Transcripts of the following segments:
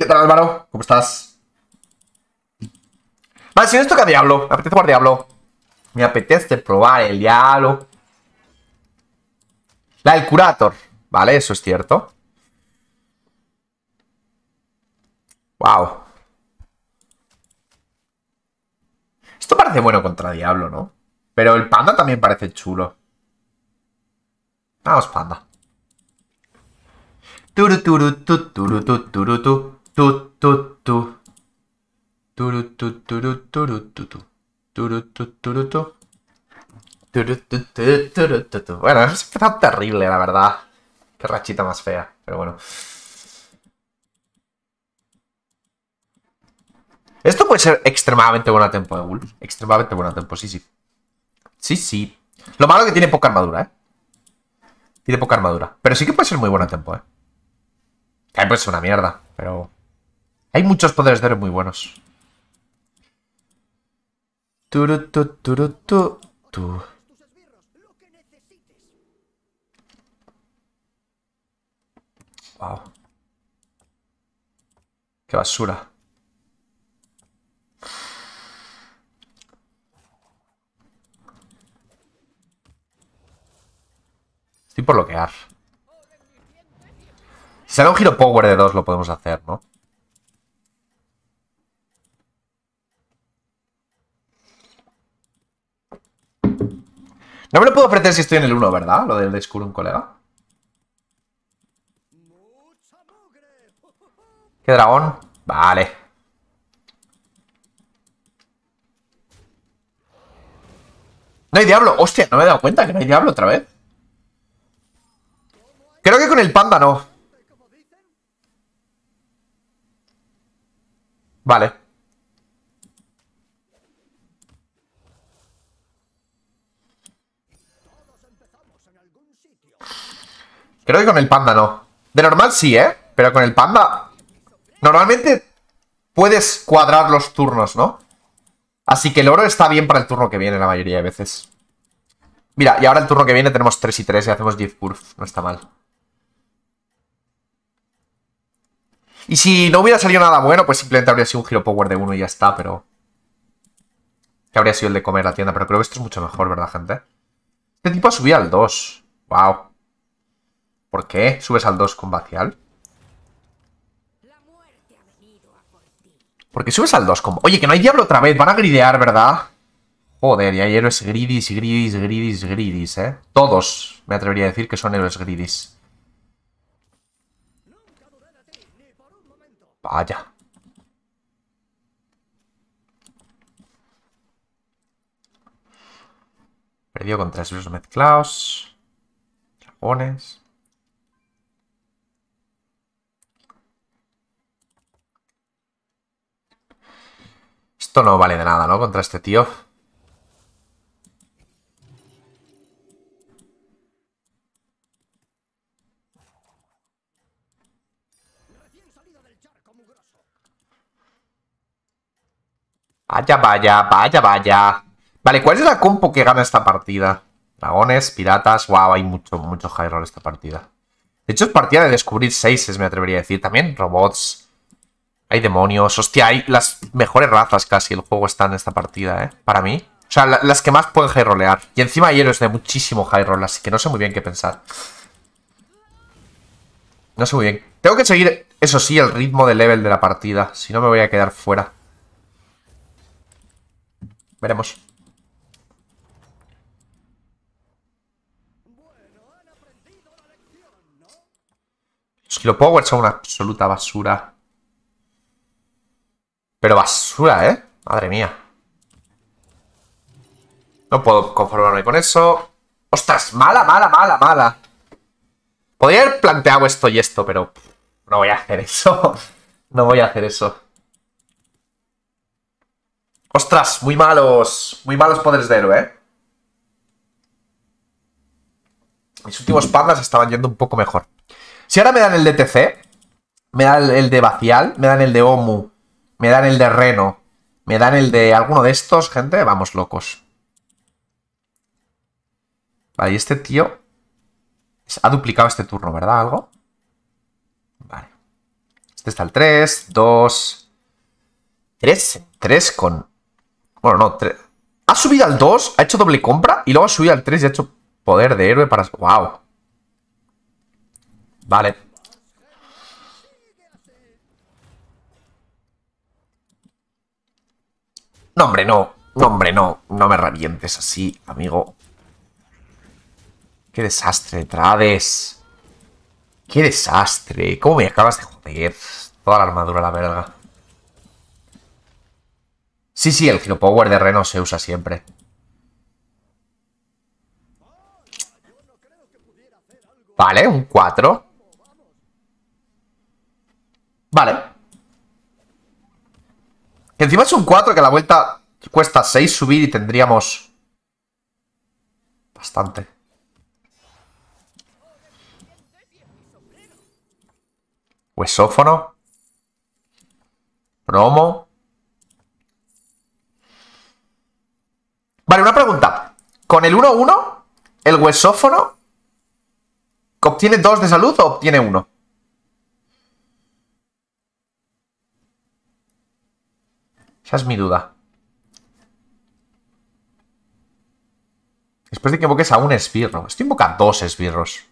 ¿Qué tal, Álvaro? ¿Cómo estás? Vale, si no toca Diablo. Me apetece jugar Diablo. Me apetece probar el Diablo. La del Curator. Vale, eso es cierto. Wow. Esto parece bueno contra Diablo, ¿no? Pero el panda también parece chulo. Vamos, panda. Turu, turu, tu, tu, tu, tu. Turu, tu, tu. tu, tu. Bueno, terrible, la verdad. Qué rachita más fea, pero bueno. Esto puede ser extremadamente buena tempo, de ¿eh, Extremadamente buena tempo, sí, sí. Sí, sí. Lo malo es que tiene poca armadura, ¿eh? Tiene poca armadura. Pero sí que puede ser muy buena tiempo, ¿eh? También puede ser una mierda, pero... Hay muchos poderes de héroe muy buenos. Turu, tu, turu, tu, tu. Wow. Qué basura. Estoy por bloquear. Si sale un giro power de dos lo podemos hacer, ¿no? No me lo puedo ofrecer si estoy en el 1, ¿verdad? Lo del de un colega. ¿Qué dragón? Vale. No hay diablo. Hostia, no me he dado cuenta que no hay diablo otra vez. Creo que con el panda no. Vale. Creo que con el panda no. De normal sí, ¿eh? Pero con el panda... Normalmente puedes cuadrar los turnos, ¿no? Así que el oro está bien para el turno que viene la mayoría de veces. Mira, y ahora el turno que viene tenemos 3 y 3 y hacemos 10 No está mal. Y si no hubiera salido nada bueno, pues simplemente habría sido un giro power de 1 y ya está, pero... Que habría sido el de comer la tienda, pero creo que esto es mucho mejor, ¿verdad, gente? Este tipo ha subido al 2. Wow. ¿Por qué subes al 2 con vacial? ¿Por qué subes al 2 con... Oye, que no hay diablo otra vez. Van a gridear, ¿verdad? Joder, y hay héroes gridis, gridis, gridis, gridis, ¿eh? Todos, me atrevería a decir que son héroes gridis. Vaya. Perdido con tres mezclados. Dragones. Esto no vale de nada, ¿no? Contra este tío. Vaya, vaya, vaya, vaya. Vale, ¿cuál es la compo que gana esta partida? Dragones, piratas... Wow, hay mucho, mucho high roll esta partida. De hecho, es partida de descubrir seises, me atrevería a decir. También robots. Hay demonios, hostia, hay las mejores razas casi el juego está en esta partida, ¿eh? Para mí. O sea, las que más pueden high rolear. Y encima hay héroes de muchísimo high roll, así que no sé muy bien qué pensar. No sé muy bien. Tengo que seguir, eso sí, el ritmo de level de la partida. Si no, me voy a quedar fuera. Veremos. Los Power son una absoluta basura. Pero basura, ¿eh? Madre mía. No puedo conformarme con eso. ¡Ostras! Mala, mala, mala, mala. Podría haber planteado esto y esto, pero... No voy a hacer eso. no voy a hacer eso. ¡Ostras! Muy malos. Muy malos poderes de héroe, ¿eh? Mis últimos pandas estaban yendo un poco mejor. Si ahora me dan el de TC, me dan el de Bacial, me dan el de Omu me dan el de Reno. Me dan el de alguno de estos, gente. Vamos locos. Vale, y este tío... Ha duplicado este turno, ¿verdad? ¿Algo? Vale. Este está el 3, 2... 3, 3 con... Bueno, no, Ha subido al 2, ha hecho doble compra y luego ha subido al 3 y ha hecho poder de héroe para... ¡Wow! Vale. No, hombre, no. No, hombre, no. No me revientes así, amigo. ¡Qué desastre, Trades! ¡Qué desastre! ¿Cómo me acabas de joder? Toda la armadura, la verga. Sí, sí, el Hero Power de Reno se usa siempre. Vale, un 4. Vale encima es un 4 que a la vuelta cuesta 6 subir y tendríamos... Bastante. Huesófono. Promo. Vale, una pregunta. ¿Con el 1-1, el huesófono obtiene 2 de salud o obtiene 1? Esa es mi duda. Después de que invoques a un esbirro. Esto invoca dos esbirros.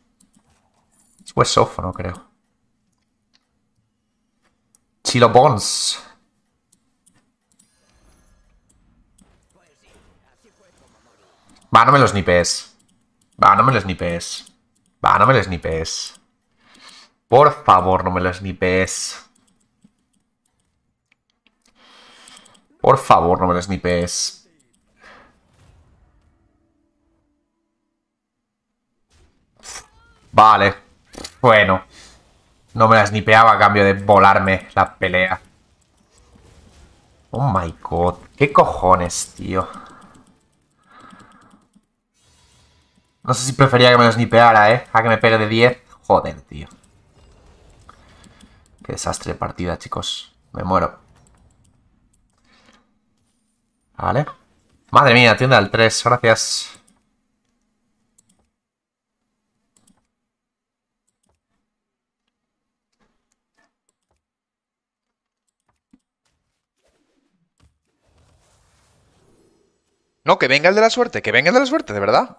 Es no creo. Chilopons. Va, no me los nipes. Va, no me los nipes. Va, no me los nipes. Por favor, no me los nipes. Por favor, no me lo snipees. Vale. Bueno. No me la snipeaba a cambio de volarme la pelea. Oh my god. ¿Qué cojones, tío? No sé si prefería que me lo snipeara, ¿eh? A que me pegue de 10. Joder, tío. Qué desastre de partida, chicos. Me muero. Vale. Madre mía, tienda al 3, gracias. No, que venga el de la suerte, que venga el de la suerte, de verdad.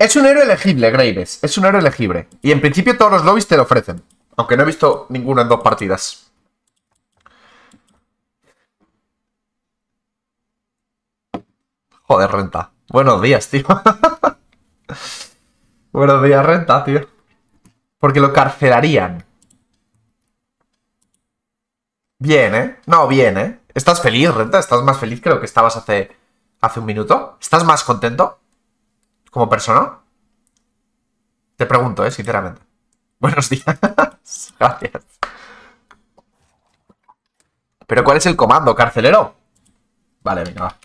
Es un héroe elegible, Graves. Es un héroe elegible. Y en principio todos los lobbies te lo ofrecen. Aunque no he visto ninguno en dos partidas. Joder, renta. Buenos días, tío. Buenos días, renta, tío. Porque lo carcelarían. Bien, ¿eh? No, bien, ¿eh? ¿Estás feliz, Renta? ¿Estás más feliz que lo que estabas hace, hace un minuto? ¿Estás más contento? como persona? Te pregunto, eh, sinceramente. Buenos días. Gracias. ¿Pero cuál es el comando, carcelero? Vale, venga, va.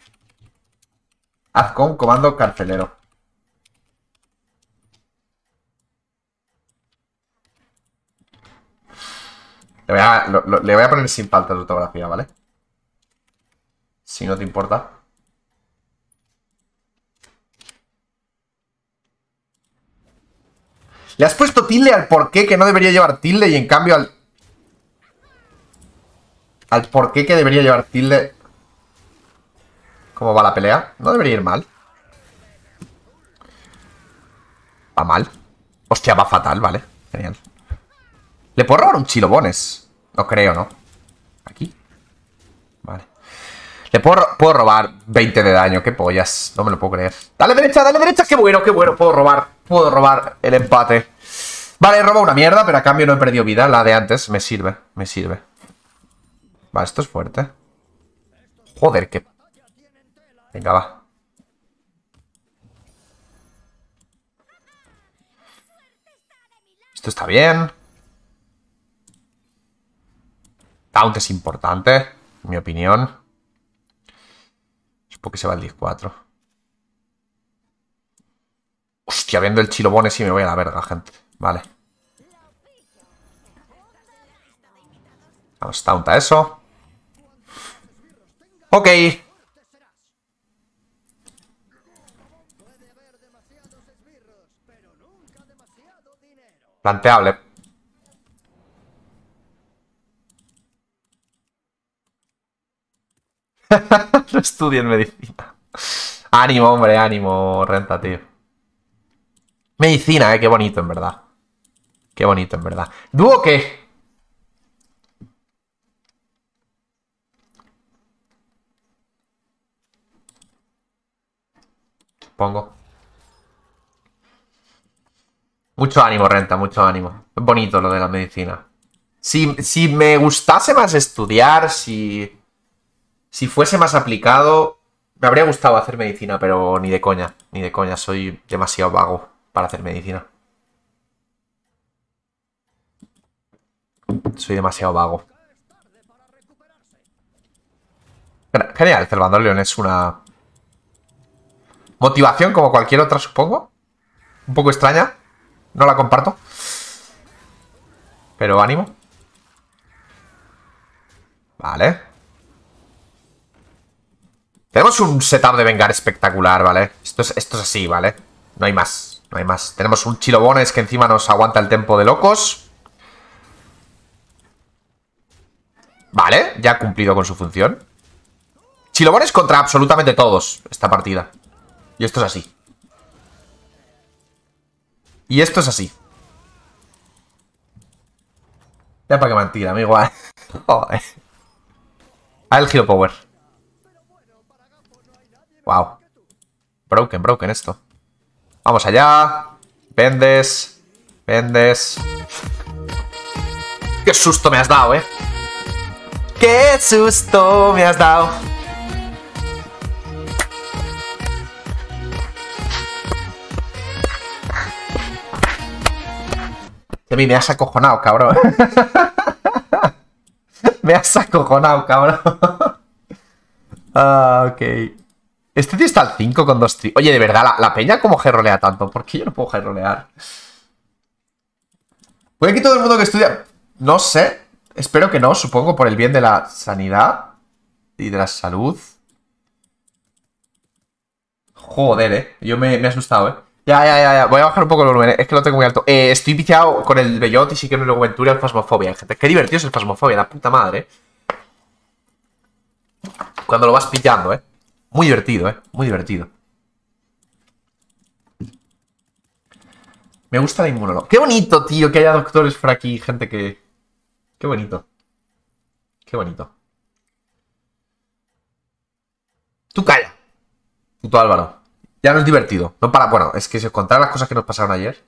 Haz con comando carcelero. Le voy, a, poner sin falta de ortografía, ¿vale? Si no te importa. Le has puesto tilde al por qué que no debería llevar tilde y en cambio al... Al por qué que debería llevar tilde... ¿Cómo va la pelea? No debería ir mal. Va mal. Hostia, va fatal, vale. Genial. ¿Le puedo robar un chilobones? No creo, ¿no? Aquí puedo, robar 20 de daño, Que pollas, no me lo puedo creer. Dale derecha, dale derecha, qué bueno, qué bueno, puedo robar, puedo robar el empate. Vale, he robado una mierda, pero a cambio no he perdido vida, la de antes, me sirve, me sirve. va esto es fuerte. Joder, qué... Venga, va. Esto está bien. Taunt es importante, en mi opinión. Porque se va el 10-4. Hostia, viendo el chilobone Y me voy a la verga, gente. Vale. Vamos, taunta eso. Ok. Planteable. no en medicina. Ánimo, hombre, ánimo, renta, tío. Medicina, eh, qué bonito, en verdad. Qué bonito, en verdad. duo qué? Pongo. Mucho ánimo, renta, mucho ánimo. Es bonito lo de la medicina. si me gustase más estudiar, si si fuese más aplicado, me habría gustado hacer medicina, pero ni de coña, ni de coña, soy demasiado vago para hacer medicina. Soy demasiado vago. Genial, Cervandor León es una... Motivación como cualquier otra, supongo. Un poco extraña. No la comparto. Pero ánimo. Vale. Tenemos un setup de vengar espectacular, ¿vale? Esto es, esto es así, ¿vale? No hay más, no hay más. Tenemos un Chilobones que encima nos aguanta el tempo de locos. Vale, ya ha cumplido con su función. Chilobones contra absolutamente todos esta partida. Y esto es así. Y esto es así. Ya para que mentira, amigo. Joder. A el Hero Power. Wow. Broken, broken esto. Vamos allá. Vendes. Vendes. ¡Qué susto me has dado, eh! ¡Qué susto me has dado! A mí me has acojonado, cabrón. me has acojonado, cabrón. ah, ok. Este tío está al 5 con 2 tri... Oye, de verdad, la, peña como gerrolea tanto. ¿Por qué yo no puedo gerrolear? Puede que todo el mundo que estudia... No sé. Espero que no, supongo, por el bien de la sanidad y de la salud. Joder, eh. Yo me, me he asustado, eh. Ya, ya, ya, ya. Voy a bajar un poco el volumen, eh, es que lo tengo muy alto. Eh, estoy pichado con el bellot y sí que no lo aventura el Fasmofobia, gente. Qué divertido es el Fasmofobia, la puta madre. Cuando lo vas pillando, eh. Muy divertido, ¿eh? Muy divertido. Me gusta la inmunología ¡Qué bonito, tío! Que haya doctores por aquí, gente que... ¡Qué bonito! ¡Qué bonito! Tú calla. Puto Álvaro. Ya no es divertido. No para... Bueno, es que se os las cosas que nos pasaron ayer...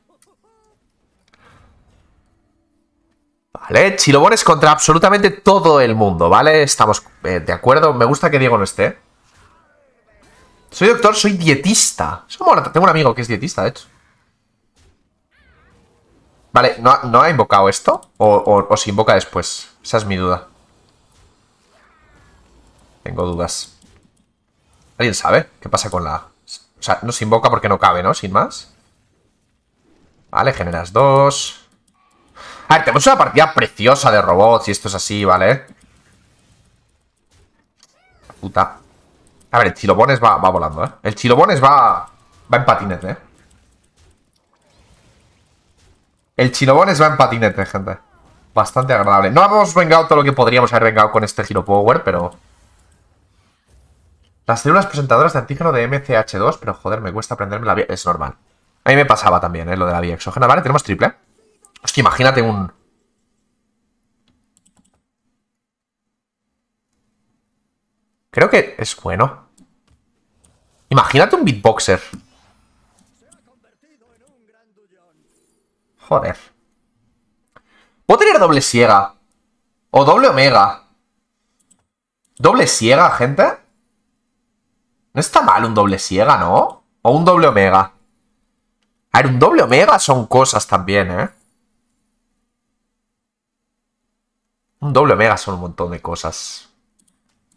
¿Vale? Chilobones contra absolutamente todo el mundo, ¿vale? Estamos eh, de acuerdo. Me gusta que Diego no esté. Soy doctor, soy dietista. Tengo un amigo que es dietista, de hecho. Vale, ¿no, ha invocado esto? ¿O, o se invoca después? Esa es mi duda. Tengo dudas. ¿Alguien sabe qué pasa con la...? O sea, no se invoca porque no cabe, ¿no? Sin más. Vale, generas dos... A ver, tenemos una partida preciosa de robots y esto es así, ¿vale? Puta a ver, el Chilobones va, volando, ¿eh? El Chilobones va, va en patinete, ¿eh? El Chilobones va en patinete, ¿eh, gente. Bastante agradable. No hemos vengado todo lo que podríamos haber vengado con este Giro Power, pero... Las células presentadoras de antígeno de MCH2, pero joder, me cuesta aprenderme la vía... Es normal. A mí me pasaba también, ¿eh? Lo de la vía exógena. Vale, tenemos triple. Hostia, imagínate un... Creo que es bueno. Imagínate un beatboxer. Joder. ¿Puedo tener doble ciega? O doble omega. ¿Doble ciega, gente? No está mal un doble ciega, ¿no? O un doble omega. A ver, un doble omega son cosas también, ¿eh? Un doble omega son un montón de cosas.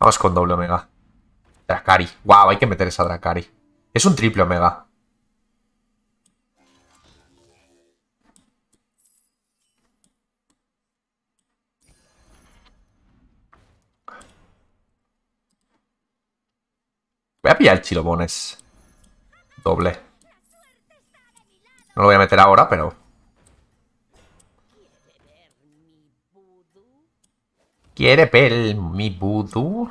Vamos con doble omega. Dracari. Wow, hay que meter esa Dracari. Es un triple omega. Voy a pillar el chilobones. Doble. No lo voy a meter ahora, pero ¿Quiere pel mi vudú?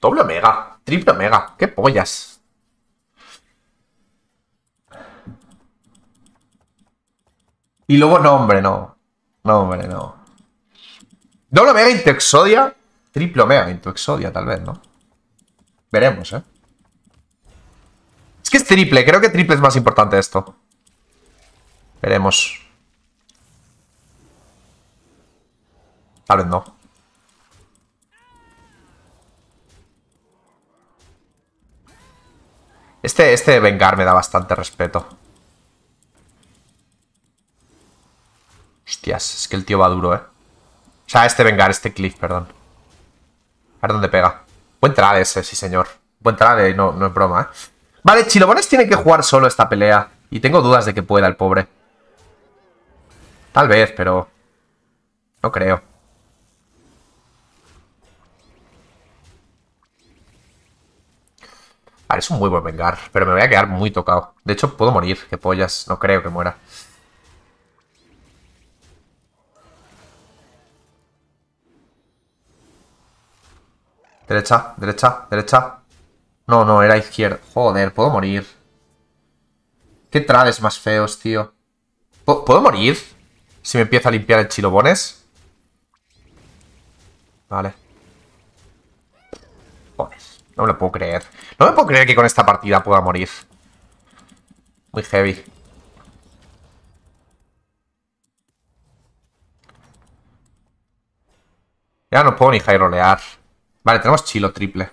Doble omega, triple omega, qué pollas. Y luego, no, hombre, no. No, hombre, no. Doble omega into exodia. Triple omega into exodia, tal vez, ¿no? Veremos, ¿eh? Es que es triple, creo que triple es más importante esto. Veremos. Tal vez no. Este, este Vengar me da bastante respeto. Hostias, es que el tío va duro, ¿eh? O sea, este Vengar, este Cliff, perdón. A ver dónde pega. Buen trade ese, sí señor. Buen trade, no, no es broma, ¿eh? Vale, Chilobones tiene que jugar solo esta pelea. Y tengo dudas de que pueda el pobre. Tal vez, pero... No creo. Vale, es un muy buen vengar, pero me voy a quedar muy tocado. De hecho, puedo morir, que pollas, no creo que muera. Derecha, derecha, derecha. No, no, era izquierda. Joder, puedo morir. Qué trades más feos, tío. ¿Puedo morir? Si me empieza a limpiar el chilobones. Vale. No me lo puedo creer. No me puedo creer que con esta partida pueda morir. Muy heavy. Ya no puedo ni jairolear. Vale, tenemos chilo triple.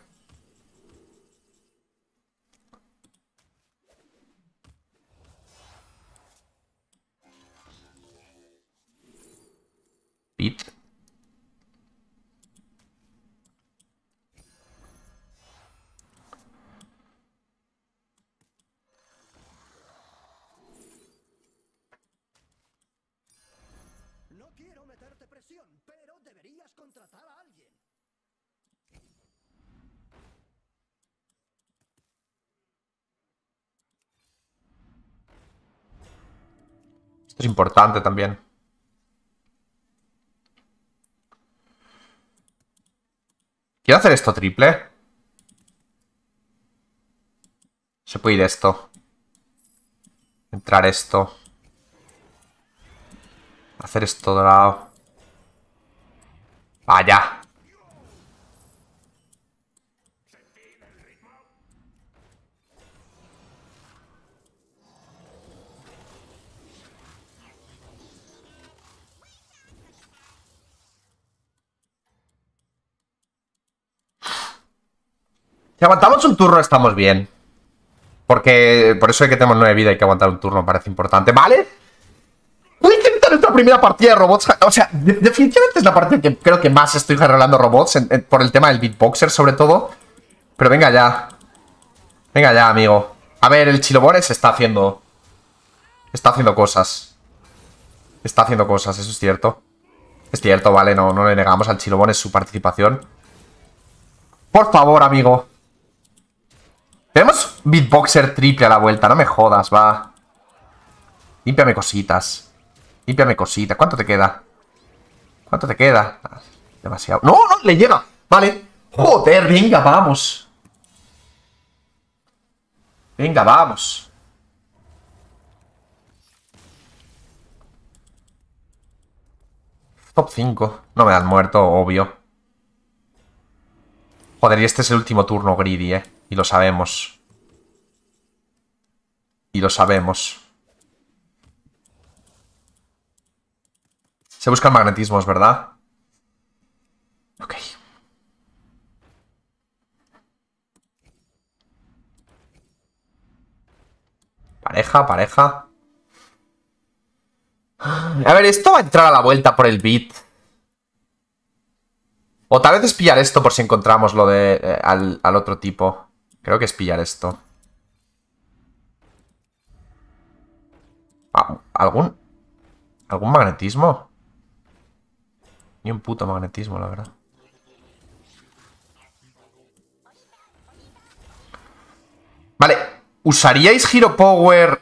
Pit. Esto es importante también. Quiero hacer esto triple. Se puede ir esto. Entrar esto. Hacer esto dorado. Vaya. aguantamos un turno estamos bien. Porque por eso hay que tener nueve vida y que aguantar un turno parece importante. ¿Vale? Voy a intentar nuestra primera partida de robots. O sea, definitivamente es la parte que creo que más estoy generando robots. por el tema del beatboxer, sobre todo. Pero venga ya. Venga ya, amigo. A ver, el Chilobones está haciendo... Está haciendo cosas. Está haciendo cosas, eso es cierto. Es cierto, vale, no le negamos al Chilobones su participación. Por favor, amigo. Tenemos beatboxer triple a la vuelta, no me jodas, va. Límpiame cositas. Límpiame cositas. ¿Cuánto te queda? ¿Cuánto te queda? Demasiado. ¡No, no! ¡Le llega! Vale. ¡Joder! Venga, vamos. Venga, vamos. Top 5. No me dan muerto, obvio. Joder, y este es el último turno greedy, eh. Y lo sabemos. Y lo sabemos. Se buscan magnetismos, ¿verdad? Ok. Pareja, pareja. A ver, esto va a entrar a la vuelta por el beat. O tal vez es pillar esto por si encontramos lo de eh, al, al otro tipo. Creo que es pillar esto. Ah, ¿Algún? ¿Algún magnetismo? Ni un puto magnetismo, la verdad. Vale, ¿usaríais giro Power?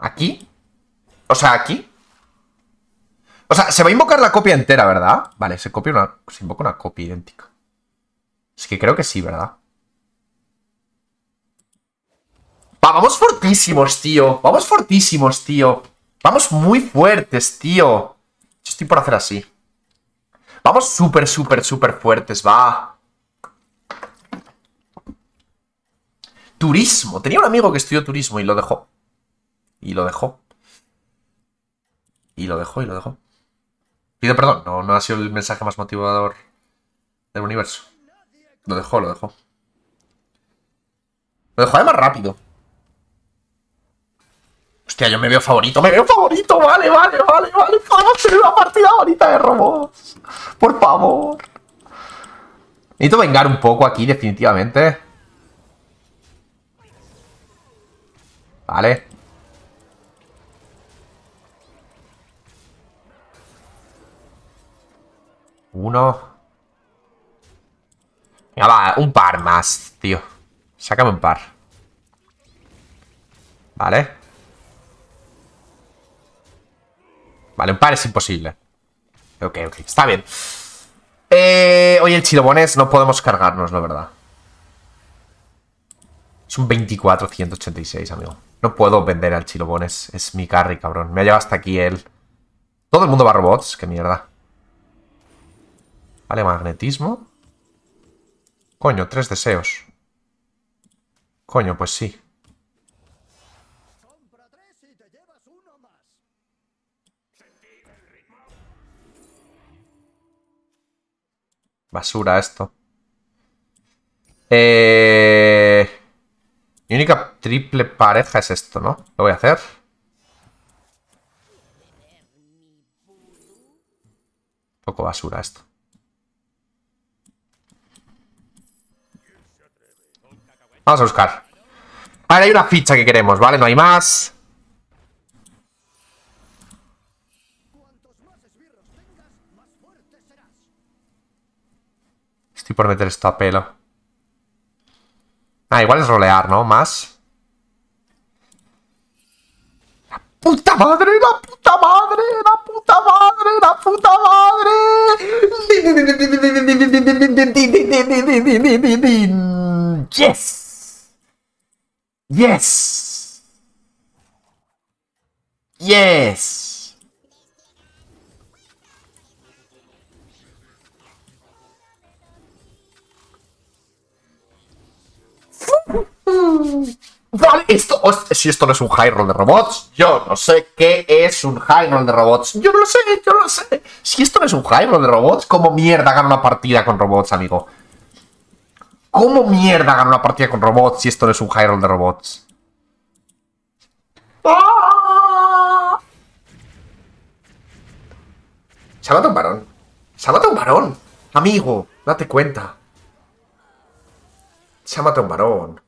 ¿Aquí? O sea, ¿aquí? O sea, se va a invocar la copia entera, ¿verdad? Vale, se, copia invoca una copia idéntica. Es que creo que sí, ¿verdad? Va, vamos fortísimos, tío. Vamos fortísimos, tío. Vamos muy fuertes, tío. Yo estoy por hacer así. Vamos súper, súper, súper fuertes, va. Turismo. Tenía un amigo que estudió turismo y lo dejó. Y lo dejó. Y lo dejó, y lo dejó. Pido perdón, no, ha sido el mensaje más motivador del universo. Lo dejó, lo dejó. Lo dejó más rápido. Hostia, yo me veo favorito, me veo favorito, vale, vale, vale, vale. a hacer una partida bonita de robots. Por favor. Necesito vengar un poco aquí, definitivamente. Vale. Uno. Venga, ah, va, un par más, tío. Sácame un par. Vale. Vale, un par es imposible. Ok, ok, está bien. Eh, oye, el chilobones no podemos cargarnos, la verdad. Es un 2486, amigo. No puedo vender al chilobones. Es mi carry, cabrón. Me ha llevado hasta aquí él. Todo el mundo va a robots. Qué mierda. Vale, magnetismo. Coño, tres deseos. Coño, pues sí. Basura esto. Eh... Mi única triple pareja es esto, ¿no? Lo voy a hacer. Poco basura esto. Vamos a buscar. Vale, hay una ficha que queremos, ¿vale? No hay más. Estoy por meter a pelo. Ah, igual es rolear, ¿no? Más. ¡La puta madre! ¡La puta madre! ¡La puta madre! ¡La puta madre! ¡Yes! Yes! Yes! Vale, esto, si esto no es un high de robots, yo no sé qué es un high de robots. Yo no lo sé, yo no sé. Si esto no es un high de robots, ¿cómo mierda gana una partida con robots, amigo? ¿Cómo mierda ganó una partida con robots si esto no es un Hyrule de robots? ¡Ah! Se ha un varón. Se un varón. Amigo, date cuenta. Se ha un varón.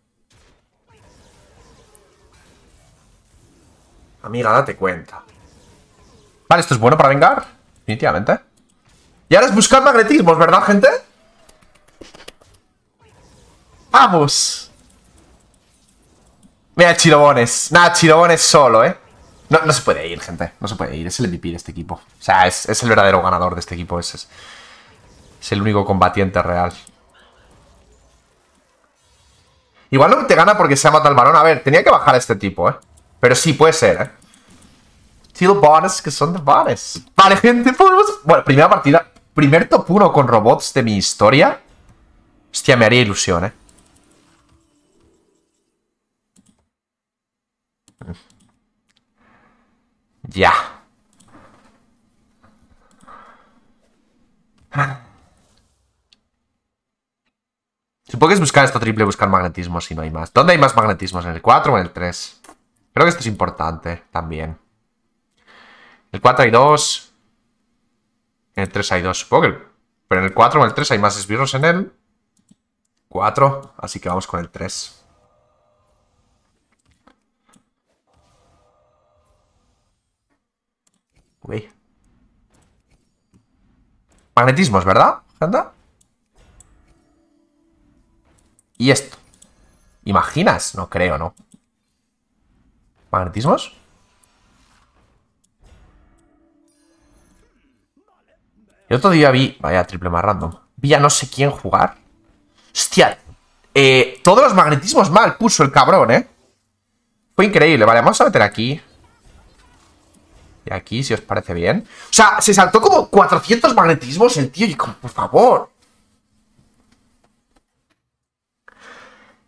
Amiga, date cuenta. Vale, esto es bueno para vengar. Definitivamente. Y ahora es buscar magnetismos, ¿verdad, gente? ¡Vamos! Mira, Chirobones. Nada, Chirobones solo, ¿eh? No, no, se puede ir, gente. No se puede ir. Es el MVP de este equipo. O sea, es, el verdadero ganador de este equipo. Es, es, el único combatiente real. Igual no te gana porque se ha matado al varón. A ver, tenía que bajar a este tipo, ¿eh? Pero sí, puede ser, ¿eh? que son de bares. Vale, gente, Bueno, primera partida. Primer top 1 con robots de mi historia. Hostia, me haría ilusión, ¿eh? Ya. Supongo que es buscar esto triple, buscar magnetismo si no hay más. ¿Dónde hay más magnetismos? ¿En el 4 o en el 3? Creo que esto es importante también. En el 4 hay 2. En el 3 hay 2, supongo Pero en el 4 o en el 3 hay más esbirros en el 4. Así que vamos con el 3. Magnetismos, ¿verdad, ¿verdad? Y esto. ¿Imaginas? No creo, ¿no? ¿Magnetismos? El otro día vi... Vaya, triple más random. Vi a no sé quién jugar. Hostia. Eh, todos los magnetismos mal puso el cabrón, ¿eh? Fue increíble. Vale, vamos a meter aquí. Y aquí, si os parece bien. O sea, se saltó como 400 magnetismos el tío. Y como, por favor.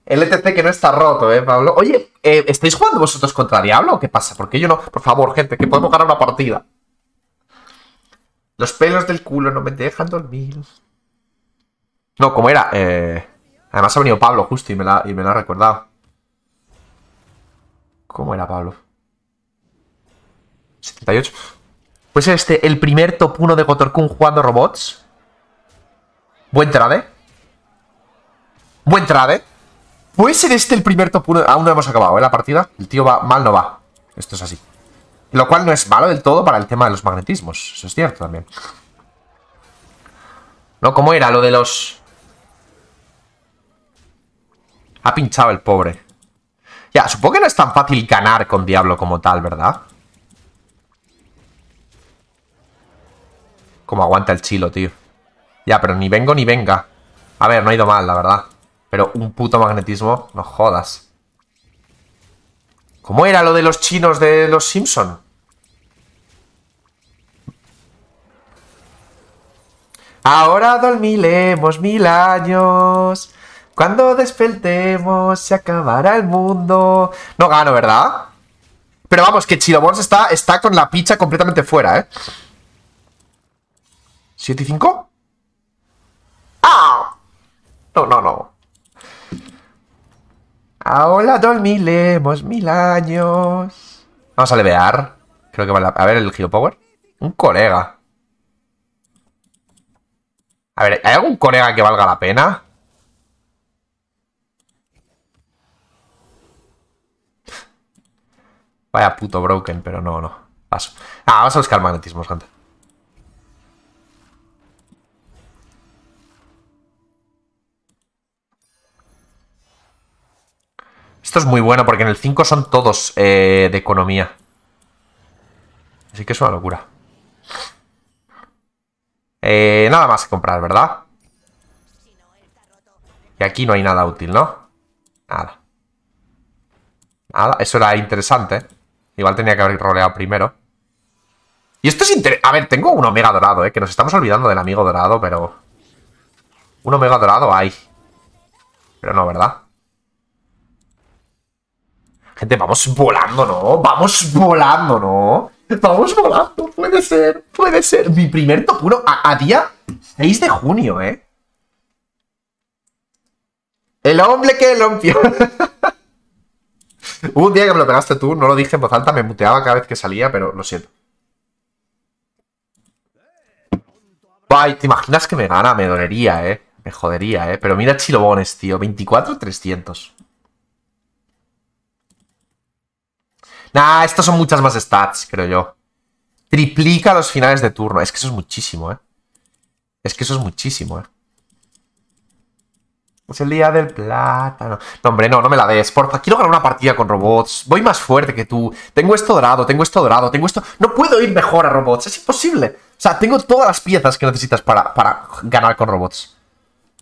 El ETC que no está roto, ¿eh, Pablo? Oye, eh, ¿estáis jugando vosotros contra Diablo? ¿Qué pasa? Porque yo no... Por favor, gente, que podemos ganar una partida. Los pelos del culo no me dejan dormir. No, ¿cómo era... Eh, además ha venido Pablo justo y me, la, y me lo ha recordado. ¿Cómo era Pablo? 78. Pues este, el primer top 1 de Gotorkun jugando robots. Buen trade. Buen trade. Puede ser este el primer top 1. Aún no hemos acabado, ¿eh? La partida. El tío va mal, no va. Esto es así. Lo cual no es malo del todo para el tema de los magnetismos. Eso es cierto también. ¿No? ¿Cómo era lo de los...? Ha pinchado el pobre. Ya, supongo que no es tan fácil ganar con Diablo como tal, ¿verdad? Como aguanta el chilo, tío. Ya, pero ni vengo ni venga. A ver, no ha ido mal, la verdad. Pero un puto magnetismo, no jodas. ¿Cómo era lo de los chinos de los Simpson? Ahora dormiremos mil años. Cuando despertemos se acabará el mundo. No gano, ¿verdad? Pero vamos, que Chilobons está, está con la picha completamente fuera, ¿eh? ¿75? y ¡Ah! No, no, no. Ahora dormiremos mil años. Vamos a levear. Creo que va pena. a... ver el Geopower. Power. Un colega. A ver, ¿hay algún colega que valga la pena? Vaya puto broken, pero no, no. Paso. Ah, vamos a buscar magnetismo gente. Esto es muy bueno porque en el 5 son todos eh, de economía. Así que es una locura. Eh, nada más que comprar, ¿verdad? Y aquí no hay nada útil, ¿no? Nada. Nada, eso era interesante. Igual tenía que haber roleado primero. Y esto es interesante. A ver, tengo un omega dorado, ¿eh? Que nos estamos olvidando del amigo dorado, pero... Un omega dorado hay. Pero no, ¿verdad? Gente, vamos volando, ¿no? Vamos volando, ¿no? Vamos volando, puede ser, puede ser. Mi primer top a, día 6 de junio, ¿eh? El hombre que rompió. Hubo un día que me lo pegaste tú, no lo dije en voz alta, me muteaba cada vez que salía, pero lo siento. Ay, ¿te imaginas que me gana? Me dolería, eh. Me jodería, eh. Pero mira Chilobones, tío. 24-300. Nah, estas son muchas más stats, creo yo. Triplica los finales de turno. Es que eso es muchísimo, ¿eh? Es que eso es muchísimo, ¿eh? Es el día del plátano. No, hombre, no, no me la des. Porfa, quiero ganar una partida con robots. Voy más fuerte que tú. Tengo esto dorado, tengo esto dorado, tengo esto... No puedo ir mejor a robots. Es imposible. O sea, tengo todas las piezas que necesitas para, para ganar con robots.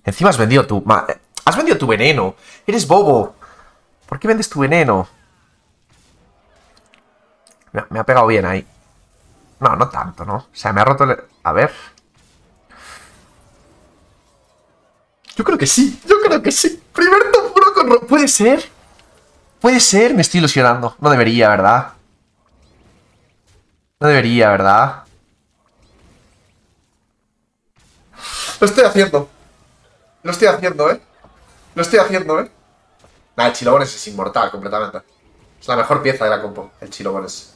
Encima has vendido tu... Eh, has vendido tu veneno. Eres bobo. ¿Por qué vendes tu veneno? Me, ha pegado bien ahí. No, no tanto, ¿no? O sea, me ha roto el... A ver. Yo creo que sí, yo creo que sí. Primer top con... ¿Puede ser? ¿Puede ser? Me estoy ilusionando. No debería, ¿verdad? No debería, ¿verdad? Lo estoy haciendo. Lo estoy haciendo, ¿eh? Lo estoy haciendo, ¿eh? Nada, el Chilobones es inmortal completamente. Es la mejor pieza de la compo, el Chilobones.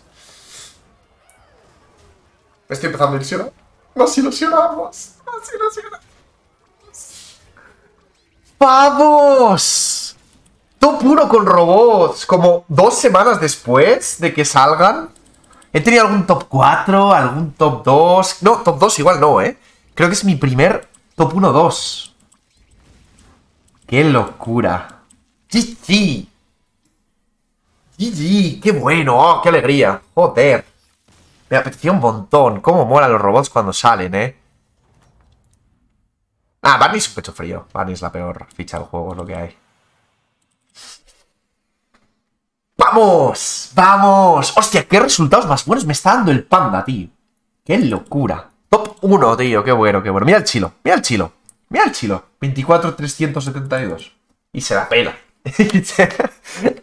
Me estoy empezando a ilusionar. Nos ilusionamos. Nos ilusionamos. ¡Vamos! Top 1 con robots. Como dos semanas después de que salgan. He tenido algún top 4, algún top 2. No, top 2 igual no, ¿eh? Creo que es mi primer top 1-2. ¡Qué locura! ¡GG! ¡GG! ¡Qué bueno! Oh, ¡Qué alegría! ¡Joder! Me apetecía un montón. Cómo mueran los robots cuando salen, ¿eh? Ah, Barney es un pecho frío. Barney es la peor ficha del juego, lo que hay. ¡Vamos! ¡Vamos! ¡Hostia, qué resultados más buenos me está dando el panda, tío! ¡Qué locura! Top 1, tío. Qué bueno, qué bueno. Mira el chilo. Mira el chilo. Mira el chilo. 24.372. Y se la pela. y, se...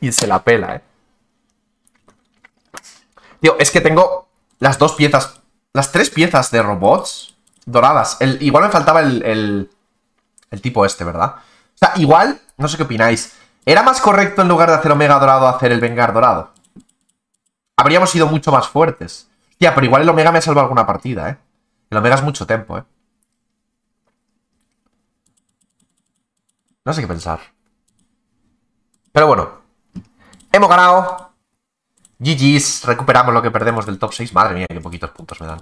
y se la pela, eh. Tío, es que tengo las dos piezas, las tres piezas de robots doradas. El, igual me faltaba el, el, tipo este, ¿verdad? O sea, igual, no sé qué opináis. ¿Era más correcto en lugar de hacer Omega Dorado hacer el Vengar Dorado? Habríamos sido mucho más fuertes. Tía, pero igual el Omega me ha salvado alguna partida, ¿eh? El Omega es mucho tiempo, ¿eh? No sé qué pensar. Pero bueno. Hemos ganado. GG's, recuperamos lo que perdemos del top 6. Madre mía, qué poquitos puntos me dan.